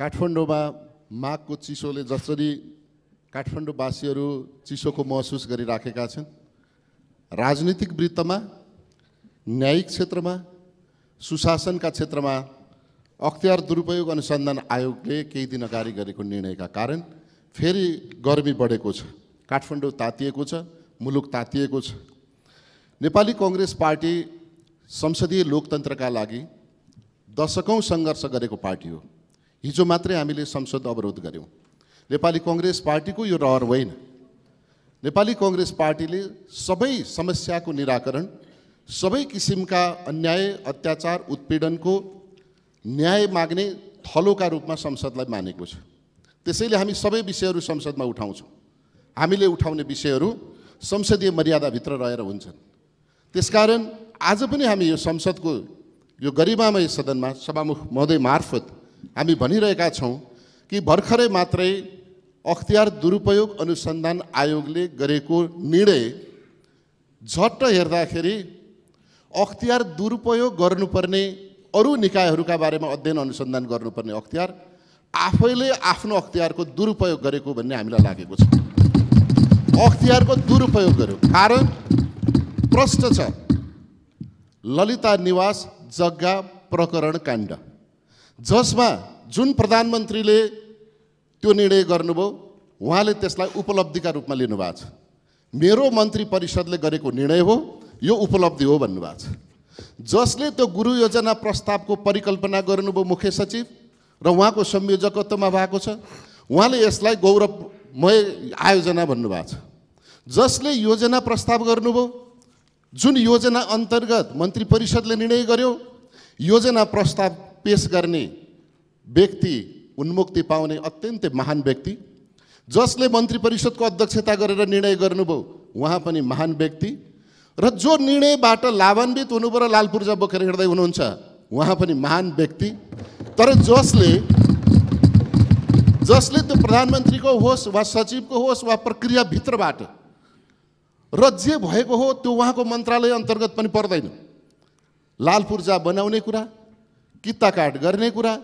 काठमाडौँमा माघको चिसोले जसरी काठमाडौँवासीहरू चिसोको महसुस गरिराखेका छन् राजनीतिक वृत्तमा न्यायिक क्षेत्रमा सुशासनका क्षेत्रमा अख्तियार दुरुपयोग अनुसन्धान आयोगले केही दिन अगाडि गरेको निर्णयका कारण फेरि गर्मी बढेको छ काठमाडौँ तातिएको छ मुलुक तातिएको छ नेपाली कङ्ग्रेस पार्टी संसदीय लोकतन्त्रका लागि दशकौँ सङ्घर्ष गरेको पार्टी हो हिजो मात्रै हामीले संसद अवरोध गऱ्यौँ नेपाली कङ्ग्रेस पार्टीको यो रहर होइन नेपाली कङ्ग्रेस पार्टीले सबै समस्याको निराकरण सबै किसिमका अन्याय अत्याचार उत्पीडनको न्याय माग्ने थलोका रूपमा संसदलाई मानेको छ त्यसैले हामी सबै विषयहरू संसदमा उठाउँछौँ हामीले उठाउने विषयहरू संसदीय मर्यादाभित्र रहेर हुन्छन् त्यसकारण आज पनि हामी यो संसदको यो गरिमामय सदनमा सभामुख महोदय मार्फत हामी भनिरहेका छौँ कि भर्खरै मात्रै अख्तियार दुरुपयोग अनुसन्धान आयोगले गरेको निर्णय झट्ट हेर्दाखेरि अख्तियार दुरुपयोग गर्नुपर्ने अरू निकायहरूका बारेमा अध्ययन अनुसन्धान गर्नुपर्ने अख्तियार आफैले आफ्नो अख्तियारको दुरुपयोग गरेको भन्ने हामीलाई लागेको छ अख्तियारको दुरुपयोग गर्यो कारण प्रष्ट छ ललिता निवास जग्गा प्रकरण काण्ड जसमा जुन प्रधानमन्त्रीले त्यो निर्णय गर्नुभयो उहाँले त्यसलाई उपलब्धिका रूपमा लिनुभएको छ मेरो मन्त्री परिषदले गरेको निर्णय हो यो उपलब्धि हो भन्नुभएको छ जसले त्यो गुरु योजना प्रस्तावको परिकल्पना गर्नुभयो मुख्य सचिव र उहाँको संयोजकत्वमा भएको छ उहाँले यसलाई गौरवमय आयोजना भन्नुभएको छ जसले योजना प्रस्ताव गर्नुभयो जुन योजना अन्तर्गत मन्त्री परिषदले निर्णय गर्यो योजना प्रस्ताव पेस गर्ने व्यक्ति उन्मुक्ति पाउने अत्यन्तै महान व्यक्ति जसले मन्त्री परिषदको अध्यक्षता गरेर निर्णय गर्नुभयो उहाँ पनि महान व्यक्ति र जो निर्णयबाट लाभान्वित हुनुभयो र लाल पूर्जा बोकेर हिँड्दै हुनुहुन्छ उहाँ पनि महान व्यक्ति तर जसले जसले त्यो प्रधानमन्त्रीको होस् वा सचिवको होस् वा प्रक्रियाभित्रबाट र जे भएको हो त्यो उहाँको मन्त्रालय अन्तर्गत पनि पर्दैन लाल पूर्जा बनाउने कुरा किताकाट गर्ने कुरा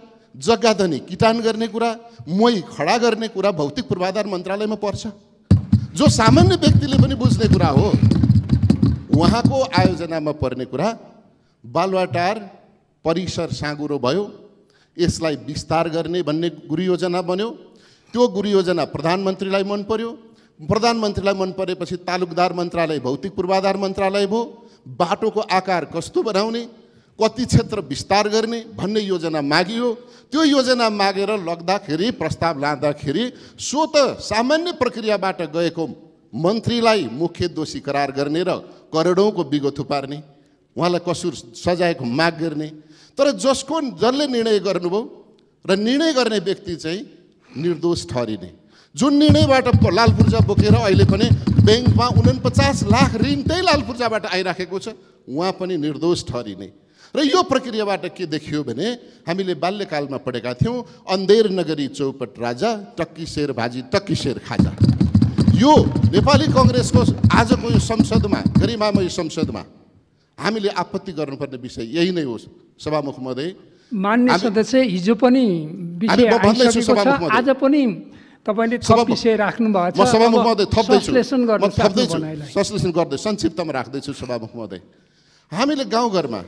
जग्गा धनी किटान गर्ने कुरा मोही खडा गर्ने कुरा भौतिक पूर्वाधार मन्त्रालयमा पर्छ जो सामान्य व्यक्तिले पनि बुझ्ने कुरा हो उहाँको आयोजनामा पर्ने कुरा बालुवाटार परिसर साँगुरो भयो यसलाई विस्तार गर्ने भन्ने गुरु योजना बन्यो त्यो गुरु योजना प्रधानमन्त्रीलाई मन पर्यो प्रधानमन्त्रीलाई मन परेपछि तालुकदार मन्त्रालय भौतिक पूर्वाधार मन्त्रालय भयो बाटोको आकार कस्तो बनाउने कति क्षेत्र विस्तार गर्ने भन्ने योजना मागियो त्यो योजना मागेर लग्दाखेरि प्रस्ताव लाँदाखेरि सो त सामान्य प्रक्रियाबाट गएको मन्त्रीलाई मुख्य दोषी करार गर्ने र करोडौँको बिगो थुपार्ने उहाँलाई कसुर सजायको माग गर्ने तर जसको जसले निर्णय गर्नुभयो र निर्णय गर्ने व्यक्ति चाहिँ निर्दोष ठहरिने जुन निर्णयबाट लाल पूर्जा बोकेर अहिले पनि ब्याङ्कमा उनपचास लाख ऋण त्यही लाल पूर्जाबाट आइराखेको छ उहाँ पनि निर्दोष ठहरिने र यो प्रक्रियाबाट के देखियो भने हामीले बाल्यकालमा पढेका थियौँ अन्धेर नगरी चौपट राजा टक्की शेर भाजी टक्की शेर खाजा यो नेपाली कङ्ग्रेसको आजको यो संसदमा गरिमामय संसदमा हामीले आपत्ति गर्नुपर्ने विषय यही नै हो सभामुख महोदय मान्य सदस्य हिजो पनि आज पनि तपाईँले गर्दै संक्षिप्तमा राख्दैछु सभामुख महोदय हामीले गाउँघरमा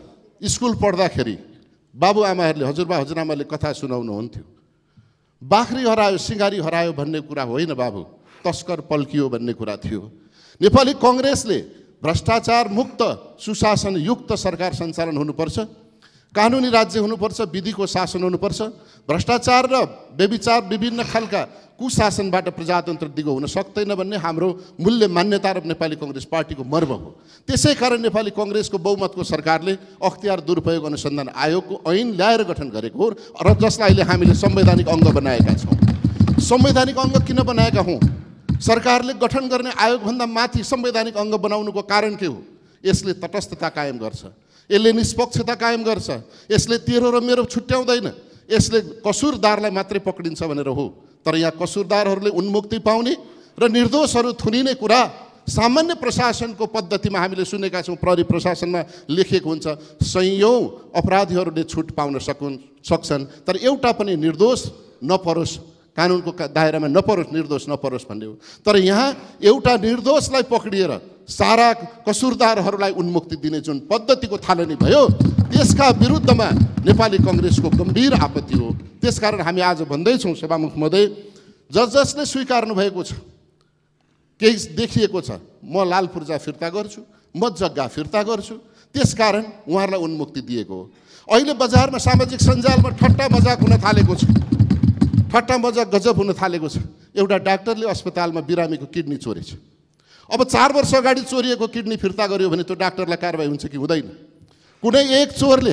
स्कुल पढ्दाखेरि बाबुआमाहरूले हजुरबा हजुरआमाले कथा सुनाउनुहुन्थ्यो बाख्री हरायो सिँगारी हरायो भन्ने कुरा होइन बाबु तस्कर पल्कियो भन्ने कुरा थियो नेपाली कङ्ग्रेसले भ्रष्टाचार मुक्त सुशासनयुक्त सरकार सञ्चालन हुनुपर्छ कानुनी राज्य हुनुपर्छ विधिको शासन हुनुपर्छ भ्रष्टाचार र व्यविचार विभिन्न खालका कुशासनबाट प्रजातन्त्र दिगो हुन सक्दैन भन्ने हाम्रो मूल्य मान्यता र नेपाली कङ्ग्रेस पार्टीको मर्म हो त्यसै कारण नेपाली कङ्ग्रेसको बहुमतको सरकारले अख्तियार दुरुपयोग अनुसन्धान आयोगको ऐन ल्याएर गठन गरेको हो र जसलाई अहिले हामीले संवैधानिक अङ्ग बनाएका छौँ संवैधानिक अङ्ग किन बनाएका हौँ सरकारले गठन गर्ने आयोगभन्दा माथि संवैधानिक अङ्ग बनाउनुको कारण के हो यसले तटस्थता कायम गर्छ यसले निष्पक्षता कायम गर्छ यसले तेरो र मेरो छुट्याउँदैन यसले कसुरदारलाई मात्रै पक्रिन्छ भनेर हो तर यहाँ कसुरदारहरूले उन्मुक्ति पाउने र निर्दोषहरू थुनिने कुरा सामान्य प्रशासनको पद्धतिमा हामीले सुनेका छौँ प्रहरी प्रशासनमा लेखिएको हुन्छ सयौँ अपराधीहरूले छुट पाउन सकुन् सक्छन् तर एउटा पनि निर्दोष नपरोस् कानुनको दायरामा नपरोस् निर्दोष नपरोस् भन्ने हो तर यहाँ एउटा निर्दोषलाई पक्रिएर सारा कसुरदारहरूलाई उन्मुक्ति दिने जुन पद्धतिको थालनी भयो त्यसका विरुद्धमा नेपाली कङ्ग्रेसको गम्भीर आपत्ति हो त्यसकारण हामी आज भन्दैछौँ सेवामुख महोदय जस जसले स्वीकार्नु भएको छ केही देखिएको छ म लाल पूर्जा फिर्ता गर्छु म जग्गा फिर्ता गर्छु त्यसकारण उहाँहरूलाई उन्मुक्ति दिएको हो अहिले बजारमा सामाजिक सञ्जालमा ठट्टा मजाक हुन थालेको छ ठट्टा मजाक गजब हुन थालेको छ एउटा डाक्टरले अस्पतालमा बिरामीको किडनी चोरेछ अब चार वर्ष अगाडि चोरिएको किडनी फिर्ता गऱ्यो भने त्यो डाक्टरलाई कारवाही हुन्छ कि हुँदैन कुनै एक चोरले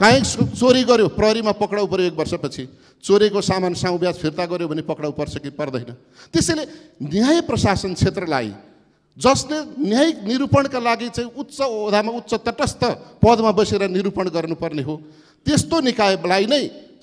काहीँ चोरी गर्यो प्रहरीमा पक्राउ पऱ्यो एक वर्षपछि चोरेको सामान साउ ब्याज फिर्ता गऱ्यो भने पक्राउ पर्छ कि पर्दैन त्यसैले न्याय प्रशासन क्षेत्रलाई जसले न्यायिक निरूपणका लागि चाहिँ उच्च ओहदामा उच्च तटस्थ पदमा बसेर निरूपण गर्नुपर्ने हो त्यस्तो निकायलाई नै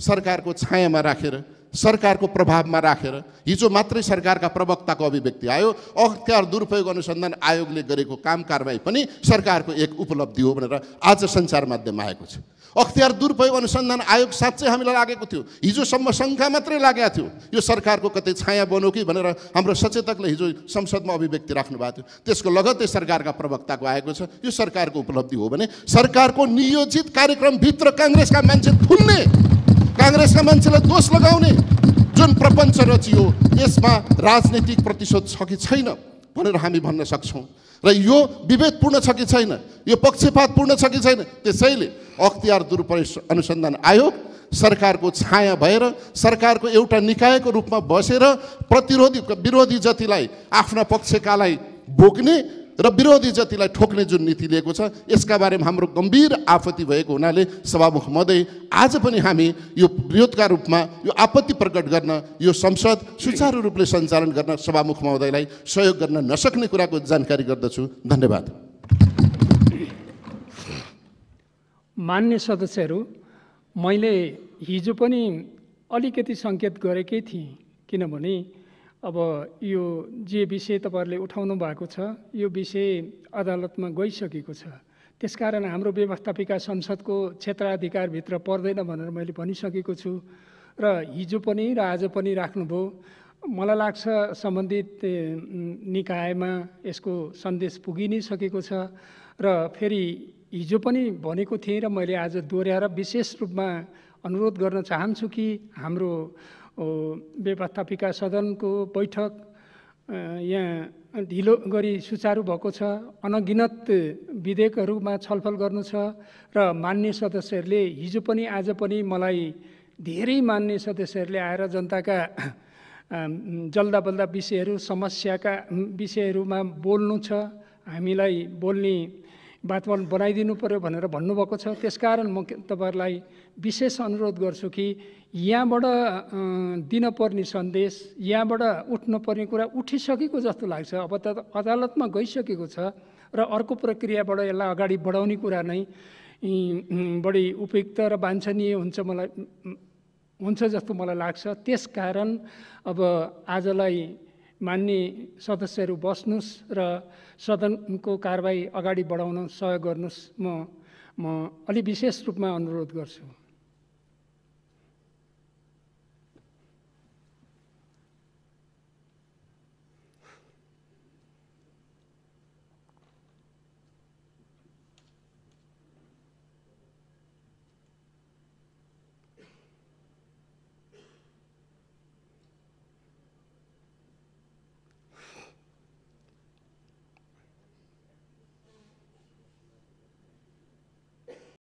सरकारको छायामा राखेर सरकारको प्रभावमा राखेर हिजो मात्रै सरकारका प्रवक्ताको अभिव्यक्ति आयो अख्तियार दुरुपयोग अनुसन्धान आयोगले गरेको काम कारवाही पनि सरकारको एक उपलब्धि हो भनेर आज सञ्चार माध्यम आएको छ अख्तियार दुरुपयोग अनुसन्धान आयोग साँच्चै हामीलाई लागेको थियो हिजोसम्म शङ्का मात्रै लागेको थियो यो सरकारको कतै छाया बनो कि भनेर हाम्रो सचेतकले हिजो संसदमा अभिव्यक्ति राख्नु भएको थियो त्यसको लगत्तै सरकारका प्रवक्ताको आएको छ यो सरकारको उपलब्धि हो भने सरकारको नियोजित कार्यक्रमभित्र काङ्ग्रेसका मान्छे थुन्ने काङ्ग्रेसका मान्छेलाई दोष लगाउने जुन प्रपञ्च रचियो यसमा राजनीतिक प्रतिशोध छ कि छैन भनेर हामी भन्न सक्छौँ र यो विभेदपूर्ण छ कि छैन यो पक्षपातपूर्ण छ कि छैन त्यसैले अख्तियार दुरुपयोग अनुसन्धान आयोग सरकारको छाया भएर सरकारको एउटा निकायको रूपमा बसेर प्रतिरोधी विरोधी जतिलाई आफ्ना पक्षकालाई बोक्ने र विरोधी जतिलाई ठोक्ने जुन नीति लिएको छ यसका बारेमा हाम्रो गम्भीर आपत्ति भएको हुनाले सभामुख महोदय आज पनि हामी यो विरोधका रूपमा यो आपत्ति प्रकट गर्न यो संसद सुचारू रूपले सञ्चालन गर्न सभामुख महोदयलाई सहयोग गर्न नसक्ने कुराको जानकारी गर्दछु धन्यवाद मान्य सदस्यहरू मैले हिजो पनि अलिकति सङ्केत गरेकै थिएँ किनभने अब यो जे विषय तपाईँहरूले उठाउनु भएको छ यो विषय अदालतमा गइसकेको छ त्यसकारण हाम्रो व्यवस्थापिका संसदको क्षेत्राधिकारभित्र पर्दैन भनेर मैले भनिसकेको छु र हिजो पनि र आज पनि राख्नुभयो मलाई लाग्छ सम्बन्धित निकायमा यसको सन्देश पुगि नै सकेको छ र फेरि हिजो पनि भनेको थिएँ र मैले आज दोहोऱ्याएर विशेष रूपमा अनुरोध गर्न चाहन्छु कि हाम्रो व्यवस्थापिका सदनको बैठक यहाँ ढिलो गरी सुचारू भएको छ अनगिनत विधेयकहरूमा छलफल गर्नु छ र मान्य सदस्यहरूले हिजो पनि आज पनि मलाई धेरै मान्य सदस्यहरूले आएर जनताका जल्दा बल्दा विषयहरू समस्याका विषयहरूमा बोल्नु छ हामीलाई बोल्ने वातावरण बनाइदिनु पऱ्यो भनेर भन्नुभएको छ त्यसकारण म तपाईँहरूलाई विशेष अनुरोध गर्छु कि यहाँबाट दिनपर्ने सन्देश यहाँबाट उठ्नुपर्ने कुरा उठिसकेको जस्तो लाग्छ अब त अदालतमा गइसकेको छ र अर्को प्रक्रियाबाट यसलाई अगाडि बढाउने कुरा नै बढी उपयुक्त र वाञ्छनीय हुन्छ मलाई हुन्छ जस्तो मलाई लाग्छ त्यस कारण अब आजलाई मान्ने सदस्यहरू बस्नुहोस् र सदनको कारवाही अगाडि बढाउन सहयोग गर्नुहोस् म म अलि विशेष रूपमा अनुरोध गर्छु